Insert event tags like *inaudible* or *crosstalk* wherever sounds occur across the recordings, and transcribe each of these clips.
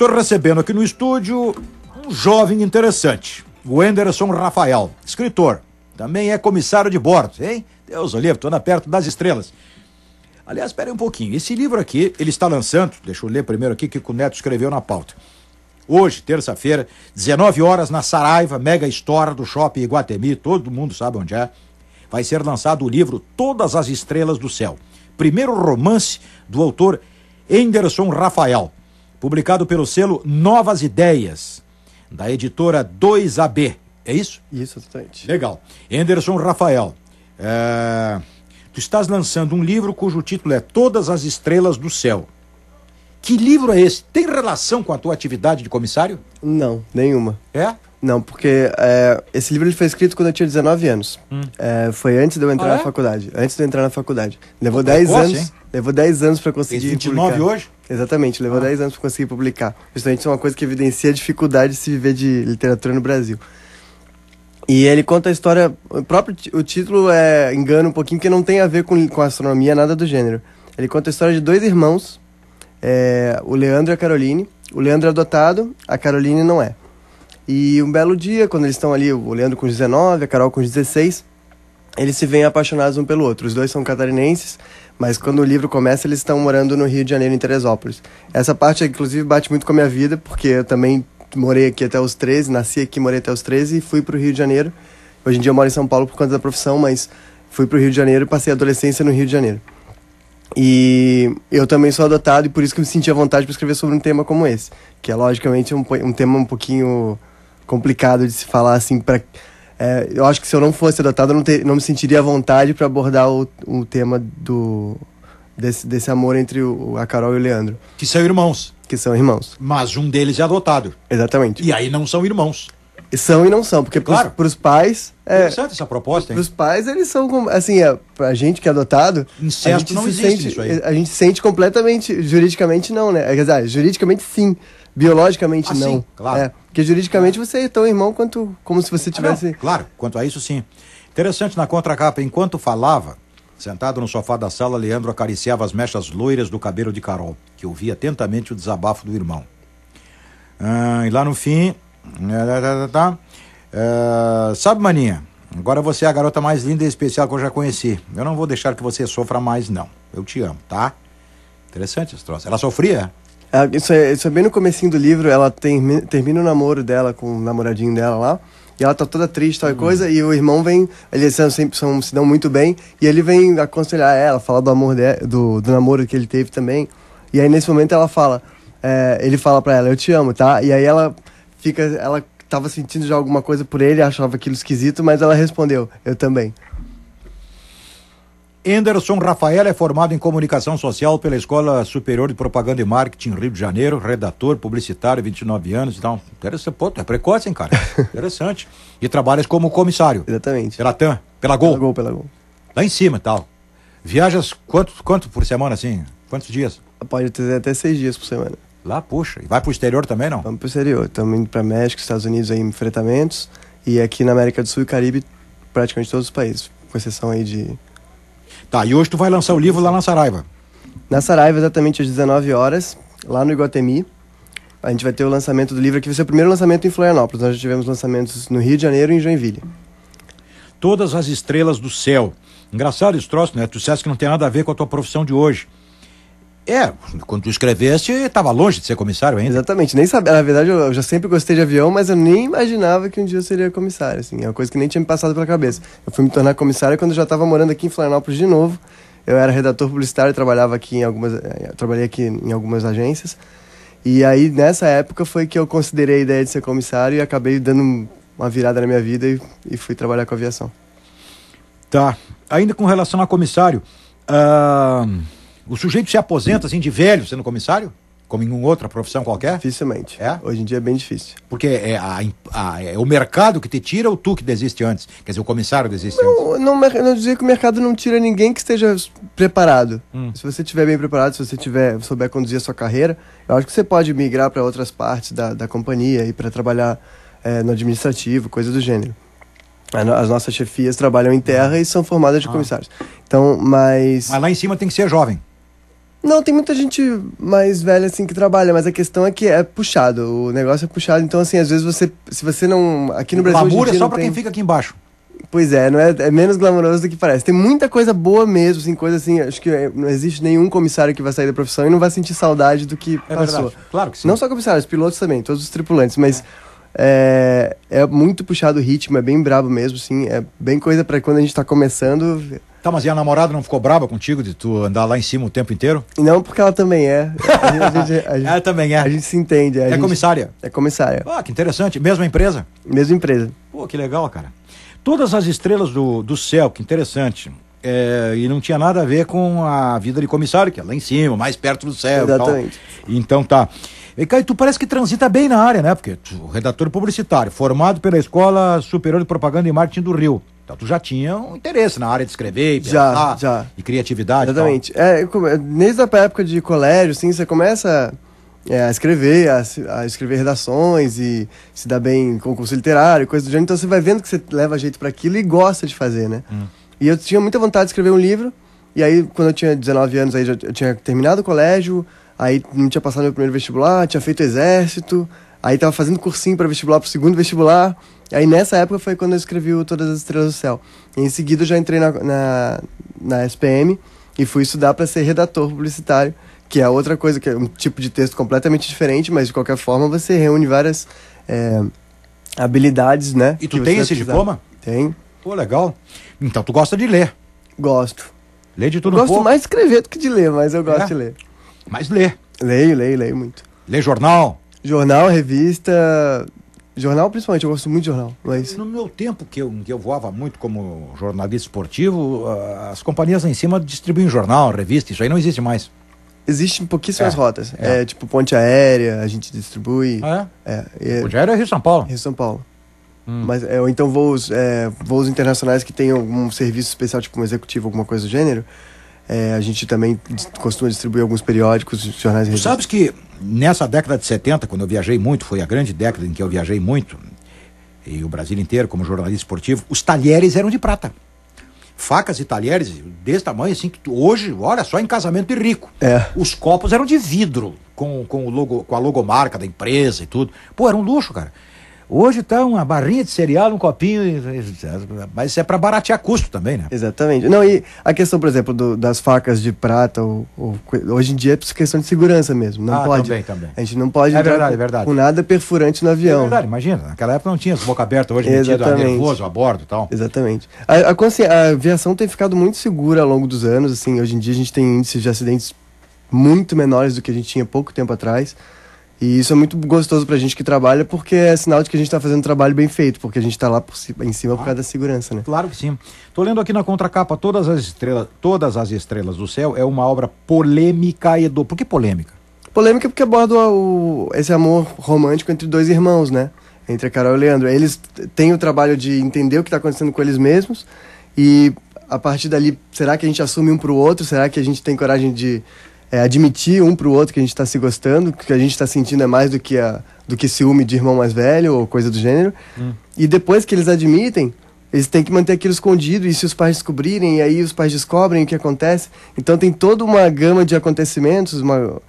Estou recebendo aqui no estúdio um jovem interessante, o Enderson Rafael, escritor. Também é comissário de bordo, hein? Deus, o estou na perto das estrelas. Aliás, espere um pouquinho. Esse livro aqui, ele está lançando. Deixa eu ler primeiro aqui que o Neto escreveu na pauta. Hoje, terça-feira, 19 horas, na Saraiva, mega store do shopping Iguatemi, todo mundo sabe onde é. Vai ser lançado o livro Todas as Estrelas do Céu. Primeiro romance do autor Enderson Rafael publicado pelo selo Novas Ideias, da editora 2AB. É isso? Isso, exatamente. Legal. Anderson Rafael, é... tu estás lançando um livro cujo título é Todas as Estrelas do Céu. Que livro é esse? Tem relação com a tua atividade de comissário? Não, nenhuma. É? Não, porque é, esse livro ele foi escrito quando eu tinha 19 anos. Hum. É, foi antes de eu entrar ah, é? na faculdade. Antes de eu entrar na faculdade. Levou 10 anos. Hein? Levou 10 anos para conseguir. publicar. 29 publicar. hoje? Exatamente, levou ah. 10 anos para conseguir publicar. Justamente isso é uma coisa que evidencia a dificuldade de se viver de literatura no Brasil. E ele conta a história. O próprio o título é, engana um pouquinho, porque não tem a ver com, com astronomia, nada do gênero. Ele conta a história de dois irmãos, é, o Leandro e a Caroline. O Leandro é adotado, a Caroline não é. E um belo dia, quando eles estão ali, o Leandro com 19, a Carol com 16, eles se veem apaixonados um pelo outro. Os dois são catarinenses, mas quando o livro começa, eles estão morando no Rio de Janeiro, em Teresópolis. Essa parte, inclusive, bate muito com a minha vida, porque eu também morei aqui até os 13, nasci aqui, morei até os 13 e fui para o Rio de Janeiro. Hoje em dia eu moro em São Paulo por conta da profissão, mas fui para o Rio de Janeiro e passei a adolescência no Rio de Janeiro. E eu também sou adotado e por isso que eu me senti à vontade para escrever sobre um tema como esse, que é logicamente um, um tema um pouquinho complicado de se falar assim para é, eu acho que se eu não fosse adotado, eu não, ter, não me sentiria à vontade para abordar o, o tema do desse, desse amor entre o, a Carol e o Leandro. Que são irmãos. Que são irmãos. Mas um deles é adotado. Exatamente. E aí não são irmãos. São e não são, porque claro. para os pais. É, essa proposta, Para os pais, eles são. Assim, é, a gente que é adotado. Incesto não se existe sente, isso aí. A gente sente completamente. Juridicamente, não, né? Quer dizer, ah, juridicamente, sim. Biologicamente assim, não. Claro. É, porque juridicamente você é tão irmão quanto como se você ah, tivesse. Ah, claro, quanto a isso sim. Interessante na contracapa, enquanto falava, sentado no sofá da sala, Leandro acariciava as mechas loiras do cabelo de Carol, que ouvia atentamente o desabafo do irmão. Ah, e lá no fim. Né, né, né, tá? Ah, sabe, Maninha? Agora você é a garota mais linda e especial que eu já conheci. Eu não vou deixar que você sofra mais, não. Eu te amo, tá? Interessante esse troço. Ela sofria? É, isso, é, isso é bem no comecinho do livro, ela tem, termina o namoro dela com o namoradinho dela lá. E ela tá toda triste, tal hum. coisa, e o irmão vem, eles sempre são, se dão muito bem, e ele vem aconselhar ela, falar do amor do, do namoro que ele teve também. E aí nesse momento ela fala, é, ele fala pra ela, eu te amo, tá? E aí ela fica, ela tava sentindo já alguma coisa por ele, achava aquilo esquisito, mas ela respondeu, eu também. Enderson Rafael é formado em comunicação social pela Escola Superior de Propaganda e Marketing Rio de Janeiro, redator publicitário, 29 anos. Então, interessante, pô, é precoce, hein, cara? *laughs* interessante. E trabalhas como comissário. Exatamente. Pela TAM, pela Gol. Pela Gol, pela Gol. Lá em cima e tal. Viajas quanto, quanto por semana, assim? Quantos dias? Pode ter até seis dias por semana. Lá, puxa. E vai pro exterior também, não? Vamos pro exterior. Estamos indo para México, Estados Unidos aí, enfrentamentos. E aqui na América do Sul e Caribe, praticamente todos os países, com exceção aí de Tá, e hoje tu vai lançar o livro lá na Saraiva. Na Saraiva, exatamente às 19 horas, lá no Iguatemi. A gente vai ter o lançamento do livro, que vai ser o primeiro lançamento em Florianópolis. Nós já tivemos lançamentos no Rio de Janeiro e em Joinville. Todas as estrelas do céu. Engraçado esse troço, né? Tu disseste que não tem nada a ver com a tua profissão de hoje. É, quando tu escreveste, estava longe de ser comissário ainda. Exatamente, nem sabia. Na verdade, eu já sempre gostei de avião, mas eu nem imaginava que um dia eu seria comissário, assim. É uma coisa que nem tinha me passado pela cabeça. Eu fui me tornar comissário quando eu já estava morando aqui em Florianópolis de novo. Eu era redator publicitário, trabalhava aqui em algumas, eh, eh, trabalhei aqui em algumas agências. E aí, nessa época, foi que eu considerei a ideia de ser comissário e acabei dando uma virada na minha vida e, e fui trabalhar com aviação. Tá. Ainda com relação a comissário. Uh o sujeito se aposenta assim de velho sendo comissário? Como em outra profissão qualquer? Dificilmente. É? Hoje em dia é bem difícil. Porque é, a, a, é o mercado que te tira ou tu que desiste antes? Quer dizer, o comissário desiste não, antes? Não, não dizer que o mercado não tira ninguém que esteja preparado. Hum. Se você estiver bem preparado, se você tiver, souber conduzir a sua carreira, eu acho que você pode migrar para outras partes da, da companhia e para trabalhar é, no administrativo, coisa do gênero. As nossas chefias trabalham em terra e são formadas de ah. comissários. Então, mas. Mas lá em cima tem que ser jovem. Não, tem muita gente mais velha, assim, que trabalha, mas a questão é que é puxado. O negócio é puxado, então, assim, às vezes você. Se você não. Aqui no o Brasil. Glamour é só pra tem... quem fica aqui embaixo. Pois é, não é, é menos glamouroso do que parece. Tem muita coisa boa mesmo, assim, coisa assim. Acho que é, não existe nenhum comissário que vai sair da profissão e não vai sentir saudade do que é passou. Verdade. Claro que sim. Não só comissários, pilotos também, todos os tripulantes, mas. É, é muito puxado o ritmo, é bem brabo mesmo, assim. É bem coisa para quando a gente tá começando, Tá, mas e a namorada não ficou brava contigo de tu andar lá em cima o tempo inteiro? Não, porque ela também é. A gente, a gente, ela *laughs* é, também é. A gente se entende. é gente, comissária? É comissária. Ah, que interessante. Mesma empresa? Mesma empresa. Pô, que legal, cara. Todas as estrelas do, do céu, que interessante. É, e não tinha nada a ver com a vida de comissário, que é lá em cima, mais perto do céu. Exatamente. E então tá. E Caio, tu parece que transita bem na área, né? Porque tu, redator publicitário, formado pela Escola Superior de Propaganda e Marketing do Rio. Então tu já tinha um interesse na área de escrever e pensar, já, já. e criatividade. Exatamente. É, e é, desde a época de colégio, assim, você começa é, a escrever, a, a, escrever redações e se dar bem em concurso literário, coisa do gênero. Então você vai vendo que você leva jeito para aquilo e gosta de fazer, né? Hum. E eu tinha muita vontade de escrever um livro. E aí, quando eu tinha 19 anos, aí já, eu tinha terminado o colégio, aí não tinha passado meu primeiro vestibular, tinha feito exército, aí tava fazendo cursinho para vestibular pro segundo vestibular. Aí nessa época foi quando eu escrevi o Todas as Estrelas do Céu. E em seguida eu já entrei na, na, na SPM e fui estudar para ser redator publicitário, que é outra coisa, que é um tipo de texto completamente diferente, mas de qualquer forma você reúne várias é, habilidades, né? E tu tem esse precisar. diploma? Tem. Pô, legal. Então tu gosta de ler? Gosto. Lê de tudo eu um gosto pouco? mais de escrever do que de ler, mas eu gosto é. de ler. Mas lê. Leio, leio, leio muito. Lê jornal? Jornal, revista, Jornal, principalmente, eu gosto muito de jornal. Mas... É no meu tempo, que eu, que eu voava muito como jornalista esportivo, ah, as companhias lá em cima distribuem jornal, revista, isso aí não existe mais. Existem pouquíssimas é, rotas. É. é. tipo ponte aérea, a gente distribui. Ah, é? é? ponte aérea é Rio São Paulo. Rio São Paulo. Hum. Mas, é, ou então voos, é, voos internacionais que tem algum serviço especial, tipo um executivo, alguma coisa do gênero. a gente também costuma distribuir alguns periódicos, jornais e revistas. Sabes que nessa década de 70, quando eu viajei muito, foi a grande década em que eu viajei muito, e o Brasil inteiro como jornalista esportivo, os talheres eram de prata. Facas e talheres desse tamanho, assim, que hoje, olha só, em casamento de rico. É. Os copos eram de vidro, com, com, o logo, com a logomarca da empresa e tudo. Pô, era um luxo, cara. Hoje está uma barrinha de cereal, um copinho, mas isso é para baratear custo também, né? Exatamente. Não, e a questão, por exemplo, do, das facas de prata, ou, ou, hoje em dia é questão de segurança mesmo. Não ah, pode. Também, também. A gente não pode é verdade, é verdade. com nada perfurante no avião. É verdade, imagina. Naquela época não tinha as boca aberta, hoje metido a nervoso a bordo e tal. Exatamente. A, a, a aviação tem ficado muito segura ao longo dos anos, assim, hoje em dia a gente tem índices de acidentes muito menores do que a gente tinha pouco tempo atrás. E isso é muito gostoso pra gente que trabalha, porque é sinal de que a gente tá fazendo um trabalho bem feito, porque a gente tá lá por cima, em cima ah, por causa da segurança, né? Claro que sim. Tô lendo aqui na contracapa Todas as Estrelas, todas as estrelas do Céu é uma obra polêmica e do. Por que polêmica? Polêmica porque aborda o, esse amor romântico entre dois irmãos, né? Entre a Carol e o Leandro. Eles têm o trabalho de entender o que está acontecendo com eles mesmos e a partir dali, será que a gente assume um para o outro? Será que a gente tem coragem de é, admitir um para o outro que a gente está se gostando, que a gente está sentindo é mais do que, a, do que ciúme de irmão mais velho ou coisa do gênero. Hum. E depois que eles admitem, eles têm que manter aquilo escondido, e se os pais descobrirem, e aí os pais descobrem o que acontece. Então tem toda uma gama de acontecimentos uma,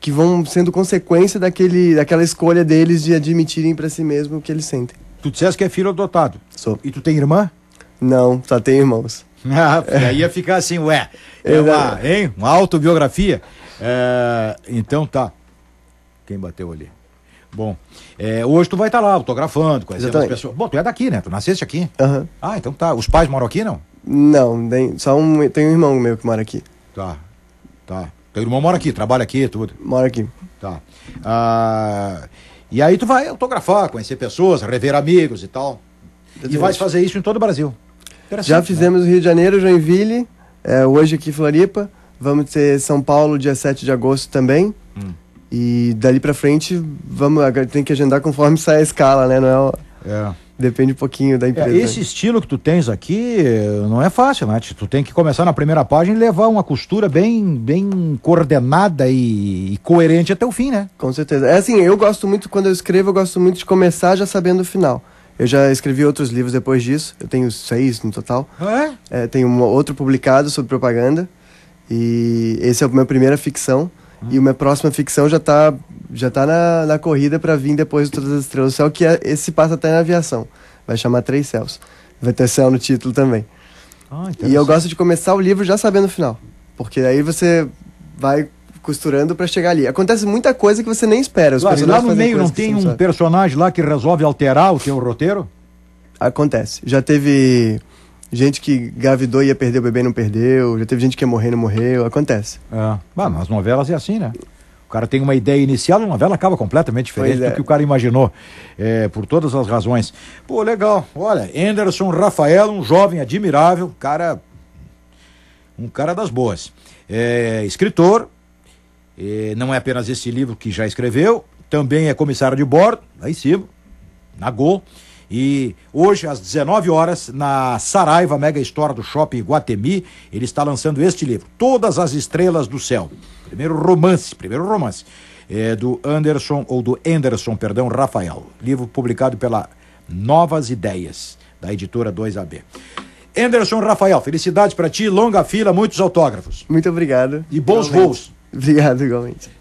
que vão sendo consequência daquele, daquela escolha deles de admitirem para si mesmo o que eles sentem. Tu disseste que é filho adotado? Sou. E tu tem irmã? Não, só tem irmãos. *laughs* Ah, aí ia ficar assim, ué. É uma, hein? Uma autobiografia. É, então tá. Quem bateu ali? Bom, é, hoje tu vai estar tá lá autografando, conhecendo as pessoas. Bom, tu é daqui, né? Tu nasceste aqui. Uhum. Ah, então tá. Os pais moram aqui, não? Não, só um, tem um irmão meu que mora aqui. Tá, tá. Teu irmão mora aqui, trabalha aqui, tudo? Mora aqui. Tá. Ah, e aí tu vai autografar, conhecer pessoas, rever amigos e tal. E vais fazer isso em todo o Brasil. Já né? fizemos né? Rio de Janeiro, Joinville, é, hoje aqui em Floripa, vamos ter São Paulo dia 7 de agosto também. Hum. E dali para frente, vamos, tem que agendar conforme *laughs* sai a escala, né? Não é, é. Depende um pouquinho da é, empresa. É, esse estilo que tu tens aqui não é fácil, né? Tu tem que começar na primeira página e levar uma costura bem, bem coordenada e, e, coerente até o fim, né? Com certeza. É assim, eu gosto muito, quando eu escrevo, eu gosto muito de começar já sabendo o final. Eu já escrevi outros livros depois disso. Eu tenho seis no total. Ah, é? é tenho um, outro publicado sobre propaganda. E esse é a minha primeira ficção. Hum. E a minha próxima ficção já está já tá na, na corrida para vir depois do Todas as Estrelas do Céu, que é, esse passa até na aviação. Vai chamar Três Céus. Vai ter céu no título também. Ah, e eu gosto de começar o livro já sabendo o final. Porque aí você vai costurando para chegar ali. Acontece muita coisa que você nem espera. Os claro, lá no meio não tem um sabe. personagem lá que resolve alterar o seu roteiro? Acontece. Já teve gente que gravidou e ia perder o bebê não perdeu. Já teve gente que ia morrer não morreu. Acontece. É. Bah, mas novelas é assim, né? O cara tem uma ideia inicial e a novela acaba completamente diferente é. do que o cara imaginou, é, por todas as razões. Pô, legal. Olha, Anderson Rafael, um jovem admirável, cara. Um cara das boas. É, escritor, e não é apenas esse livro que já escreveu, também é comissário de bordo, lá em cima, na Gol. E hoje, às 19 horas, na Saraiva Mega Store do Shopping Guatemi, ele está lançando este livro, Todas as Estrelas do Céu. Primeiro romance, primeiro romance, é, do Anderson, ou do Anderson, perdão, Rafael. Livro publicado pela Novas Ideias, da editora 2AB. Anderson Rafael, felicidades para ti, longa fila, muitos autógrafos. Muito obrigado. E bons Realmente. voos. Obrigado, igualmente.